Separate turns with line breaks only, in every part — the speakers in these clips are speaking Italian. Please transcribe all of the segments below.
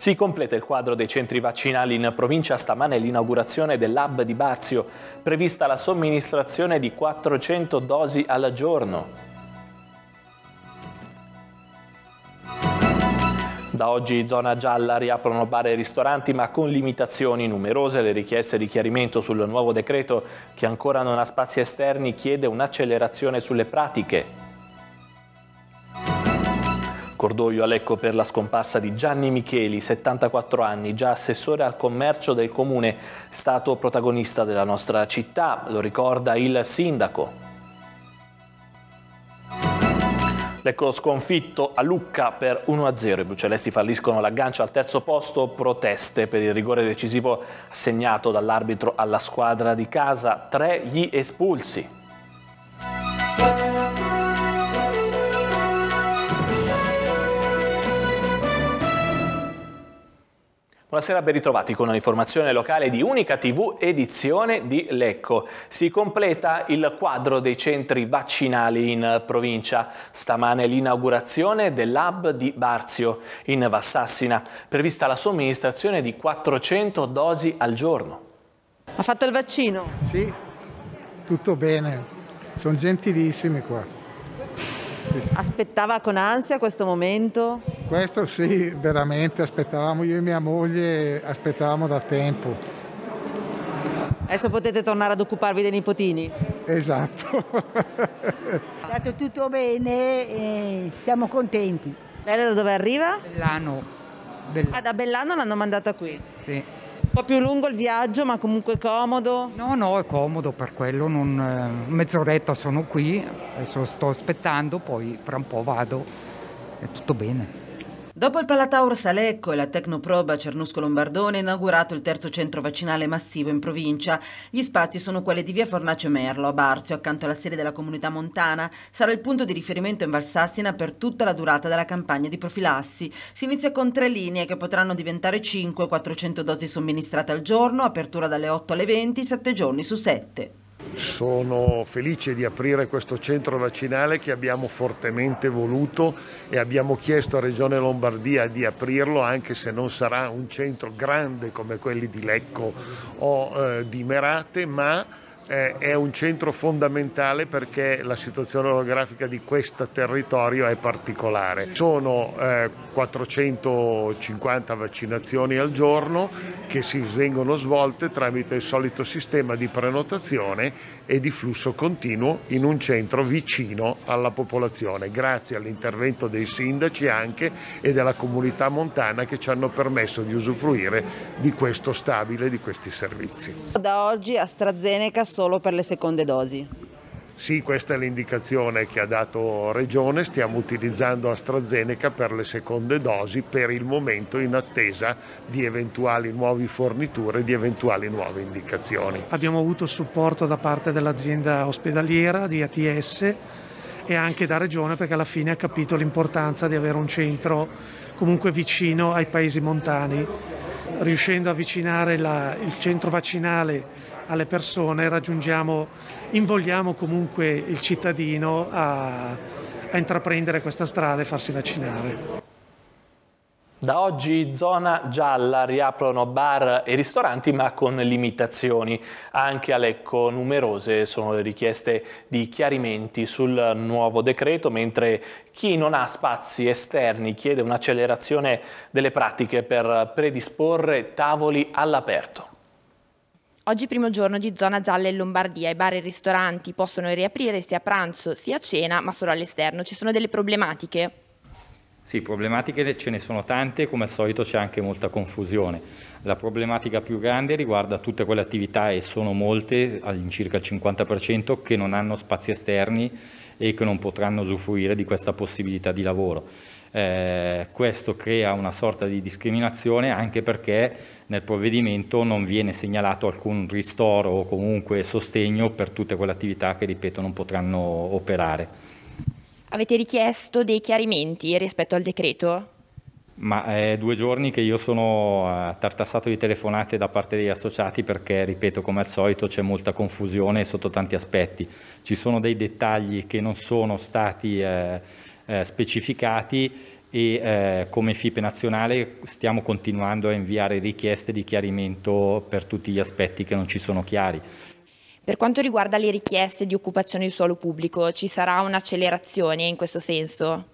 Si completa il quadro dei centri vaccinali in provincia stamane l'inaugurazione dell'hub di Bazio, prevista la somministrazione di 400 dosi al giorno. Da oggi zona gialla riaprono bar e ristoranti ma con limitazioni numerose le richieste di chiarimento sul nuovo decreto che ancora non ha spazi esterni chiede un'accelerazione sulle pratiche. Cordoglio a Lecco per la scomparsa di Gianni Micheli, 74 anni, già assessore al commercio del comune, stato protagonista della nostra città, lo ricorda il sindaco. Lecco sconfitto a Lucca per 1-0. I Bucelesti falliscono l'aggancio al terzo posto, proteste per il rigore decisivo segnato dall'arbitro alla squadra di casa. Tre gli espulsi. Buonasera, ben ritrovati con un'informazione locale di Unica TV edizione di Lecco. Si completa il quadro dei centri vaccinali in provincia. Stamane l'inaugurazione dell'hub di Barzio in Vassassina, prevista la somministrazione di 400 dosi al giorno.
Ha fatto il vaccino? Sì,
tutto bene. Sono gentilissimi qua.
Aspettava con ansia questo momento?
Questo sì, veramente aspettavamo, io e mia moglie aspettavamo da tempo.
Adesso potete tornare ad occuparvi dei nipotini?
Esatto.
È stato tutto bene e eh, siamo contenti. Lei da dove arriva? Bellano. Bellano. Ah, da Bellano l'hanno mandata qui?
Sì. Un po' più lungo il viaggio, ma comunque comodo? No, no, è comodo per quello. Non, eh, mezz'oretta sono qui, adesso sto aspettando, poi fra un po' vado. È tutto bene.
Dopo il Palataurus Salecco e la Tecnoproba Cernusco Lombardone è inaugurato il terzo centro vaccinale massivo in provincia. Gli spazi sono quelli di via Fornace Merlo a Barzio, accanto alla sede della comunità montana. Sarà il punto di riferimento in Valsassina per tutta la durata della campagna di profilassi. Si inizia con tre linee che potranno diventare 5, 400 dosi somministrate al giorno, apertura dalle 8 alle 20, 7 giorni su 7.
Sono felice di aprire questo centro vaccinale che abbiamo fortemente voluto e abbiamo chiesto a Regione Lombardia di aprirlo anche se non sarà un centro grande come quelli di Lecco o eh, di Merate, ma eh, è un centro fondamentale perché la situazione orografica di questo territorio è particolare. Sono eh, 450 vaccinazioni al giorno che si vengono svolte tramite il solito sistema di prenotazione e di flusso continuo in un centro vicino alla popolazione, grazie all'intervento dei sindaci anche e della comunità montana che ci hanno permesso di usufruire di questo stabile, di questi servizi.
Da oggi AstraZeneca solo per le seconde dosi.
Sì, questa è l'indicazione che ha dato Regione, stiamo utilizzando AstraZeneca per le seconde dosi per il momento in attesa di eventuali nuove forniture, di eventuali nuove indicazioni.
Abbiamo avuto supporto da parte dell'azienda ospedaliera di ATS e anche da Regione perché alla fine ha capito l'importanza di avere un centro comunque vicino ai paesi montani, riuscendo a avvicinare la, il centro vaccinale alle persone, raggiungiamo, invogliamo comunque il cittadino a, a intraprendere questa strada e farsi vaccinare. Da oggi zona gialla riaprono bar e ristoranti ma con limitazioni. Anche a Lecco numerose sono le richieste di chiarimenti sul nuovo decreto, mentre chi non ha spazi esterni chiede un'accelerazione delle pratiche per predisporre tavoli all'aperto.
Oggi primo giorno di zona gialla in Lombardia, i bar e i ristoranti possono riaprire sia a pranzo sia a cena, ma solo all'esterno. Ci sono delle problematiche?
Sì, problematiche ce ne sono tante, come al solito c'è anche molta confusione. La problematica più grande riguarda tutte quelle attività, e sono molte, all'incirca il 50%, che non hanno spazi esterni e che non potranno usufruire di questa possibilità di lavoro. Eh, questo crea una sorta di discriminazione anche perché nel provvedimento non viene segnalato alcun ristoro o comunque sostegno per tutte quelle attività che, ripeto, non potranno operare.
Avete richiesto dei chiarimenti rispetto al decreto?
Ma è due giorni che io sono tartassato di telefonate da parte degli associati perché, ripeto, come al solito c'è molta confusione sotto tanti aspetti. Ci sono dei dettagli che non sono stati... Eh, eh, specificati e eh, come FIPE nazionale stiamo continuando a inviare richieste di chiarimento per tutti gli aspetti che non ci sono chiari.
Per quanto riguarda le richieste di occupazione di suolo pubblico, ci sarà un'accelerazione in questo senso?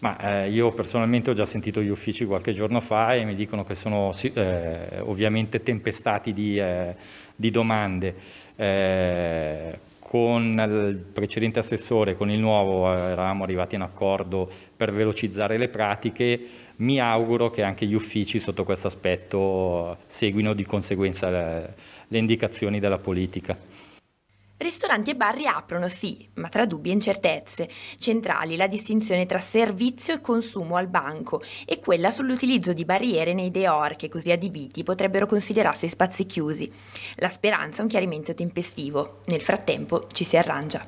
Ma, eh, io personalmente ho già sentito gli uffici qualche giorno fa e mi dicono che sono eh, ovviamente tempestati di, eh, di domande. Eh, con il precedente assessore, con il nuovo, eh, eravamo arrivati in accordo per velocizzare le pratiche. Mi auguro che anche gli uffici sotto questo aspetto eh, seguino di conseguenza le, eh, le indicazioni della politica.
Ristoranti e bar riaprono, sì, ma tra dubbi e incertezze. Centrali la distinzione tra servizio e consumo al banco e quella sull'utilizzo di barriere nei deor che così adibiti potrebbero considerarsi spazi chiusi. La speranza è un chiarimento tempestivo. Nel frattempo ci si arrangia.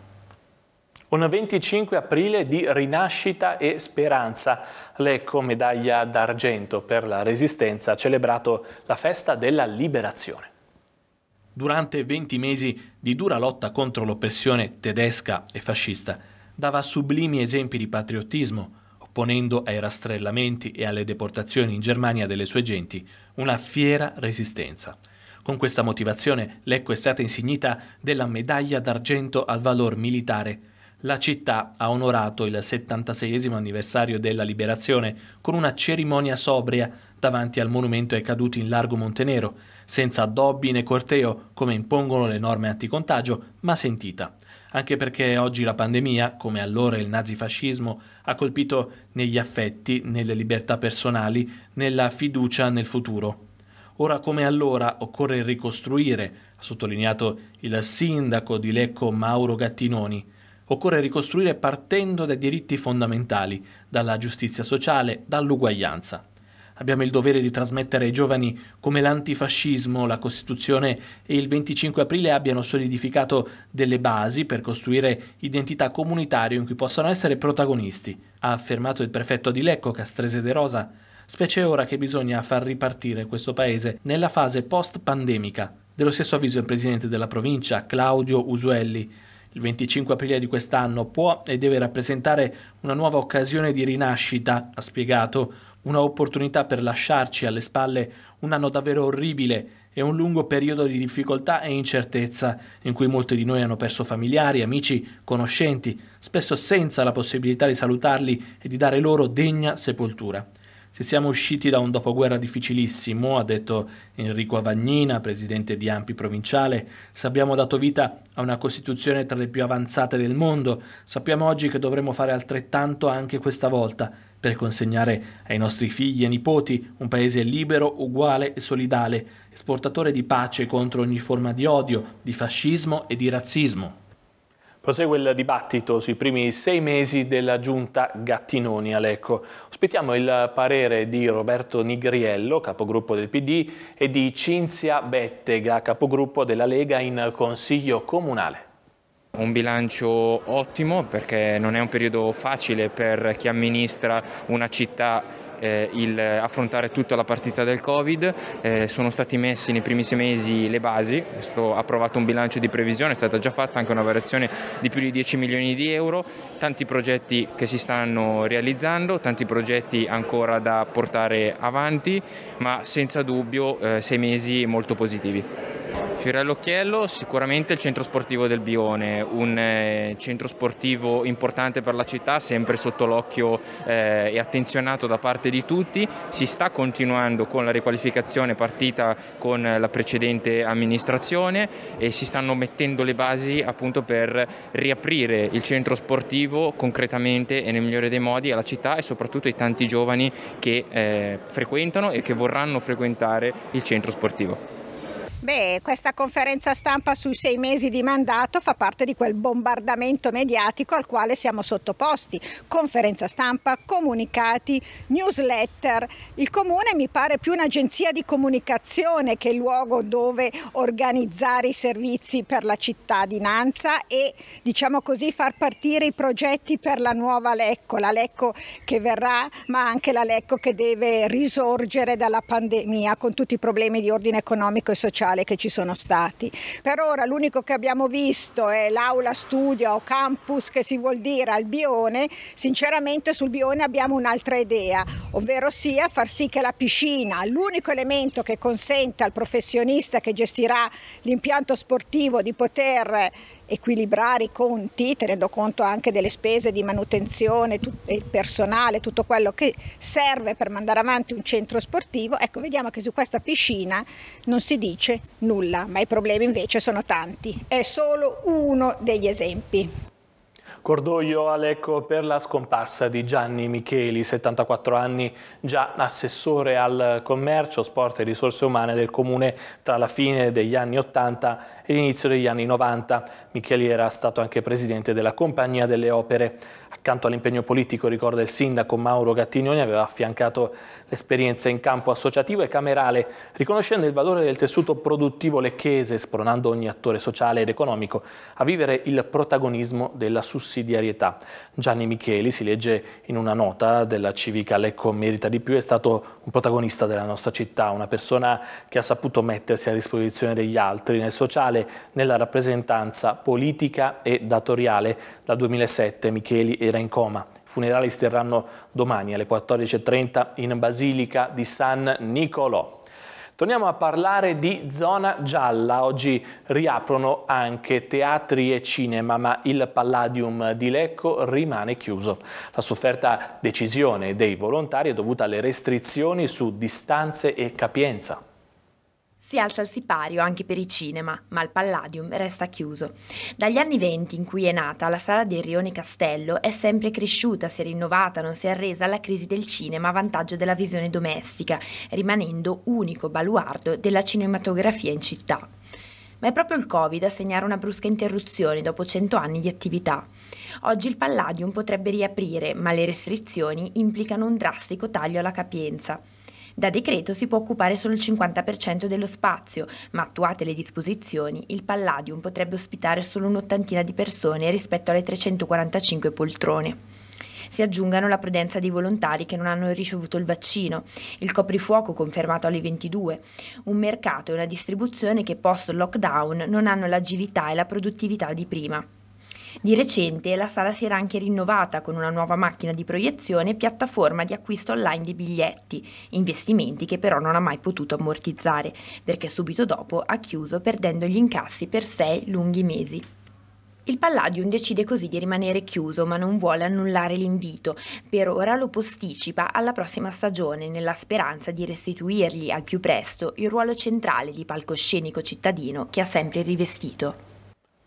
Un 25 aprile di rinascita e speranza. Lecco medaglia d'argento per la resistenza ha celebrato la festa della liberazione durante 20 mesi di dura lotta contro l'oppressione tedesca e fascista, dava sublimi esempi di patriottismo, opponendo ai rastrellamenti e alle deportazioni in Germania delle sue genti una fiera resistenza. Con questa motivazione Lecco è stata insignita della medaglia d'argento al valor militare la città ha onorato il 76 anniversario della liberazione con una cerimonia sobria davanti al monumento ai caduti in largo Montenero, senza dobbi né corteo come impongono le norme anticontagio, ma sentita. Anche perché oggi la pandemia, come allora il nazifascismo, ha colpito negli affetti, nelle libertà personali, nella fiducia nel futuro. Ora come allora occorre ricostruire, ha sottolineato il sindaco di Lecco Mauro Gattinoni, occorre ricostruire partendo dai diritti fondamentali, dalla giustizia sociale, dall'uguaglianza. Abbiamo il dovere di trasmettere ai giovani come l'antifascismo, la Costituzione e il 25 aprile abbiano solidificato delle basi per costruire identità comunitarie in cui possano essere protagonisti, ha affermato il prefetto di Lecco Castrese De Rosa, specie ora che bisogna far ripartire questo paese nella fase post-pandemica. Dello stesso avviso il presidente della provincia, Claudio Usuelli, il 25 aprile di quest'anno può e deve rappresentare una nuova occasione di rinascita, ha spiegato, un'opportunità per lasciarci alle spalle un anno davvero orribile e un lungo periodo di difficoltà e incertezza, in cui molti di noi hanno perso familiari, amici, conoscenti, spesso senza la possibilità di salutarli e di dare loro degna sepoltura. Se siamo usciti da un dopoguerra difficilissimo, ha detto Enrico Avagnina, presidente di Ampi Provinciale, se abbiamo dato vita a una Costituzione tra le più avanzate del mondo, sappiamo oggi che dovremo fare altrettanto anche questa volta per consegnare ai nostri figli e nipoti un paese libero, uguale e solidale, esportatore di pace contro ogni forma di odio, di fascismo e di razzismo. Prosegue il dibattito sui primi sei mesi della giunta Gattinoni a Lecco. Ospitiamo il parere di Roberto Nigriello, capogruppo del PD, e di Cinzia Bettega, capogruppo della Lega in Consiglio
Comunale. Un bilancio ottimo perché non è un periodo facile per chi amministra una città eh, il affrontare tutta la partita del Covid, eh, sono stati messi nei primi sei mesi le basi, è stato approvato un bilancio di previsione, è stata già fatta anche una variazione di più di 10 milioni di euro, tanti progetti che si stanno realizzando, tanti progetti ancora da portare avanti, ma senza dubbio eh, sei mesi molto positivi. Fiorello Occhiello, sicuramente il centro sportivo del Bione, un eh, centro sportivo importante per la città, sempre sotto l'occhio eh, e attenzionato da parte di tutti, si sta continuando con la riqualificazione partita con la precedente amministrazione e si stanno mettendo le basi appunto per riaprire il centro sportivo concretamente e nel migliore dei modi alla città e soprattutto ai tanti giovani che eh, frequentano e che vorranno frequentare il centro sportivo.
Beh, questa conferenza stampa sui sei mesi di mandato fa parte di quel bombardamento mediatico al quale siamo sottoposti. Conferenza stampa, comunicati, newsletter. Il comune mi pare più un'agenzia di comunicazione che il luogo dove organizzare i servizi per la cittadinanza e, diciamo così, far partire i progetti per la nuova Lecco, la Lecco che verrà, ma anche la Lecco che deve risorgere dalla pandemia con tutti i problemi di ordine economico e sociale sociale che ci sono stati. Per ora l'unico che abbiamo visto è l'aula studio o campus che si vuol dire al Bione, sinceramente sul Bione abbiamo un'altra idea, ovvero sia far sì che la piscina, l'unico elemento che consente al professionista che gestirà l'impianto sportivo di poter equilibrare i conti, tenendo conto anche delle spese di manutenzione, il personale, tutto quello che serve per mandare avanti un centro sportivo, ecco vediamo che su questa piscina non si dice nulla, ma i problemi invece sono tanti. È solo uno degli esempi.
Cordoglio a Lecco per la scomparsa di Gianni Micheli, 74 anni, già assessore al commercio, sport e risorse umane del comune tra la fine degli anni 80 e l'inizio degli anni 90. Micheli era stato anche presidente della Compagnia delle Opere. Accanto all'impegno politico, ricorda il sindaco Mauro Gattignoni, aveva affiancato l'esperienza in campo associativo e camerale, riconoscendo il valore del tessuto produttivo lecchese, spronando ogni attore sociale ed economico a vivere il protagonismo della sussidiarietà. Gianni Micheli, si legge in una nota della civica Lecco Merita di più, è stato un protagonista della nostra città, una persona che ha saputo mettersi a disposizione degli altri nel sociale, nella rappresentanza politica e datoriale. Dal 2007 Micheli era in coma. I funerali si terranno domani alle 14.30 in Basilica di San Nicolò. Torniamo a parlare di zona gialla. Oggi riaprono anche teatri e cinema, ma il Palladium di Lecco rimane chiuso. La sofferta decisione dei volontari è dovuta alle restrizioni su distanze e capienza.
Si alza il sipario anche per i cinema, ma il Palladium resta chiuso. Dagli anni venti in cui è nata, la sala del Rione Castello è sempre cresciuta, si è rinnovata, non si è arresa alla crisi del cinema a vantaggio della visione domestica, rimanendo unico baluardo della cinematografia in città. Ma è proprio il Covid a segnare una brusca interruzione dopo cento anni di attività. Oggi il Palladium potrebbe riaprire, ma le restrizioni implicano un drastico taglio alla capienza. Da decreto si può occupare solo il 50% dello spazio, ma attuate le disposizioni, il Palladium potrebbe ospitare solo un'ottantina di persone rispetto alle 345 poltrone. Si aggiungano la prudenza dei volontari che non hanno ricevuto il vaccino, il coprifuoco confermato alle 22, un mercato e una distribuzione che post lockdown non hanno l'agilità e la produttività di prima. Di recente la sala si era anche rinnovata con una nuova macchina di proiezione e piattaforma di acquisto online di biglietti, investimenti che però non ha mai potuto ammortizzare, perché subito dopo ha chiuso perdendo gli incassi per sei lunghi mesi. Il Palladium decide così di rimanere chiuso ma non vuole annullare l'invito, per ora lo posticipa alla prossima stagione nella speranza di restituirgli al più presto il ruolo centrale di palcoscenico cittadino che ha sempre rivestito.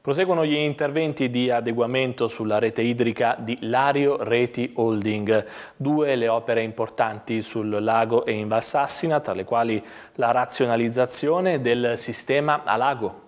Proseguono gli interventi di adeguamento sulla rete idrica di Lario Reti Holding. Due le opere importanti sul lago e in Valsassina, tra le quali
la razionalizzazione del sistema a lago.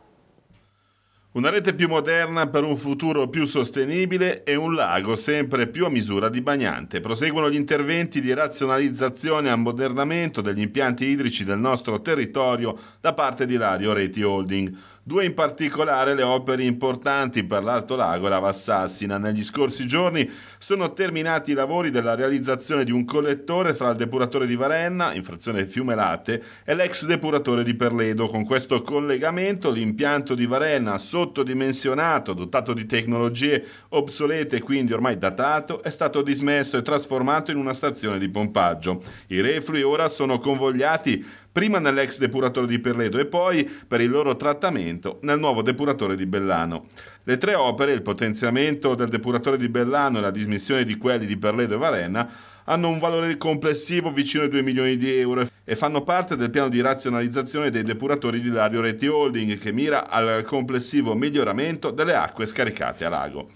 Una rete più moderna per un futuro più sostenibile e un lago sempre più a misura di bagnante. Proseguono gli interventi di razionalizzazione e ammodernamento degli impianti idrici del nostro territorio da parte di Lario Reti Holding. Due in particolare le opere importanti per l'Alto Lago e la Vassassina. Negli scorsi giorni sono terminati i lavori della realizzazione di un collettore fra il depuratore di Varenna, in frazione Fiume Latte, e l'ex depuratore di Perledo. Con questo collegamento l'impianto di Varenna, sottodimensionato, dotato di tecnologie obsolete e quindi ormai datato, è stato dismesso e trasformato in una stazione di pompaggio. I reflui ora sono convogliati prima nell'ex depuratore di Perledo e poi, per il loro trattamento, nel nuovo depuratore di Bellano. Le tre opere, il potenziamento del depuratore di Bellano e la dismissione di quelli di Perledo e Varenna, hanno un valore complessivo vicino ai 2 milioni di euro e fanno parte del piano di razionalizzazione dei depuratori di Lario Reti Holding che mira al complessivo miglioramento delle acque scaricate a lago.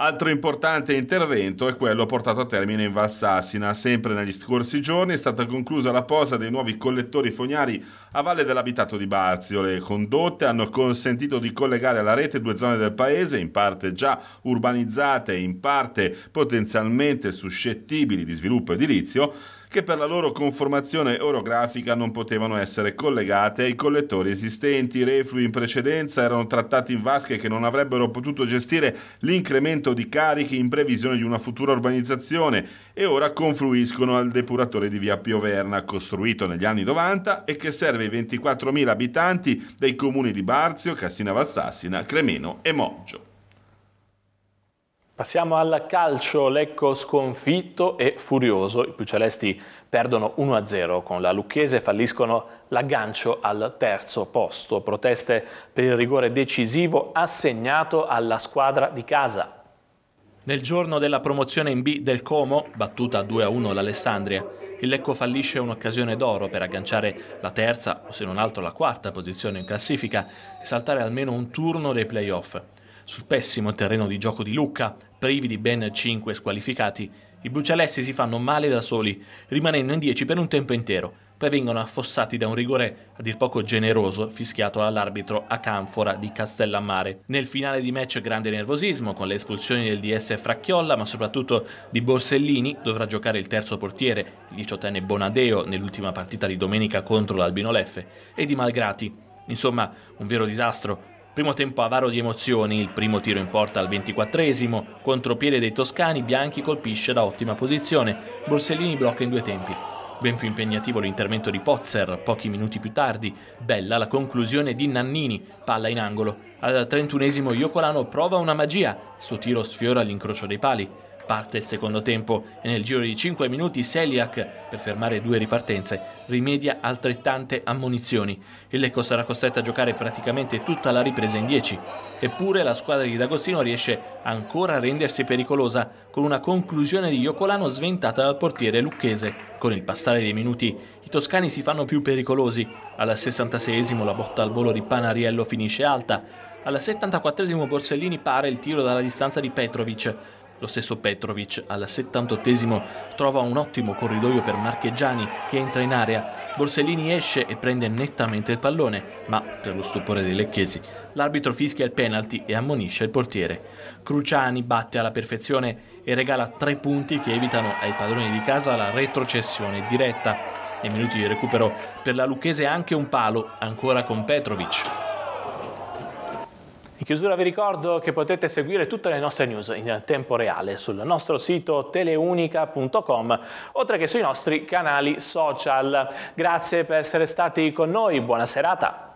Altro importante intervento è quello portato a termine in Valsassina. Sempre negli scorsi giorni è stata conclusa la posa dei nuovi collettori fognari a valle dell'abitato di Barzio. Le condotte hanno consentito di collegare alla rete due zone del paese, in parte già urbanizzate e in parte potenzialmente suscettibili di sviluppo edilizio, che per la loro conformazione orografica non potevano essere collegate ai collettori esistenti. I reflui in precedenza erano trattati in vasche che non avrebbero potuto gestire l'incremento di carichi in previsione di una futura urbanizzazione e ora confluiscono al depuratore di via Pioverna, costruito negli anni 90 e che serve i 24.000 abitanti dei comuni di Barzio, Cassina Valsassina, Cremeno e Moggio. Passiamo al calcio, Lecco sconfitto
e furioso, i più celesti perdono 1-0 con la Lucchese, falliscono l'aggancio al terzo posto, proteste per il rigore decisivo assegnato alla squadra di casa. Nel giorno della promozione in B del Como, battuta 2-1 l'Alessandria, il Lecco fallisce un'occasione d'oro per agganciare la terza o se non altro la quarta posizione in classifica e saltare almeno un turno dei playoff. Sul pessimo terreno di gioco di Lucca, Privi di ben 5 squalificati, i brucialessi si fanno male da soli, rimanendo in 10 per un tempo intero, poi vengono affossati da un rigore a dir poco generoso fischiato all'arbitro a Canfora di Castellammare. Nel finale di match grande nervosismo con le espulsioni del DS Fracchiolla ma soprattutto di Borsellini dovrà giocare il terzo portiere, il diciottenne Bonadeo nell'ultima partita di domenica contro l'Albino Leffe e di Malgrati. Insomma un vero disastro Primo tempo avaro di emozioni, il primo tiro in porta al 24esimo, contropiede dei toscani, Bianchi colpisce da ottima posizione, Borsellini blocca in due tempi. Ben più impegnativo l'intervento di Pozzer, pochi minuti più tardi, bella la conclusione di Nannini, palla in angolo. Al 31esimo Iocolano prova una magia, suo tiro sfiora l'incrocio dei pali. Parte il secondo tempo e nel giro di 5 minuti Seliak, per fermare due ripartenze, rimedia altrettante ammonizioni. Il Lecco sarà costretto a giocare praticamente tutta la ripresa in 10. Eppure la squadra di D'Agostino riesce ancora a rendersi pericolosa con una conclusione di Iocolano sventata dal portiere lucchese. Con il passare dei minuti i toscani si fanno più pericolosi. Al 66esimo la botta al volo di Panariello finisce alta. Al 74esimo Borsellini pare il tiro dalla distanza di Petrovic. Lo stesso Petrovic al 78 trova un ottimo corridoio per Marcheggiani che entra in area. Borsellini esce e prende nettamente il pallone, ma per lo stupore dei lecchesi l'arbitro fischia il penalty e ammonisce il portiere. Cruciani batte alla perfezione e regala tre punti che evitano ai padroni di casa la retrocessione diretta. Nei minuti di recupero per la Lucchese anche un palo, ancora con Petrovic chiusura vi ricordo che potete seguire tutte le nostre news in tempo reale sul nostro sito teleunica.com, oltre che sui nostri canali social. Grazie per essere stati con noi, buona serata.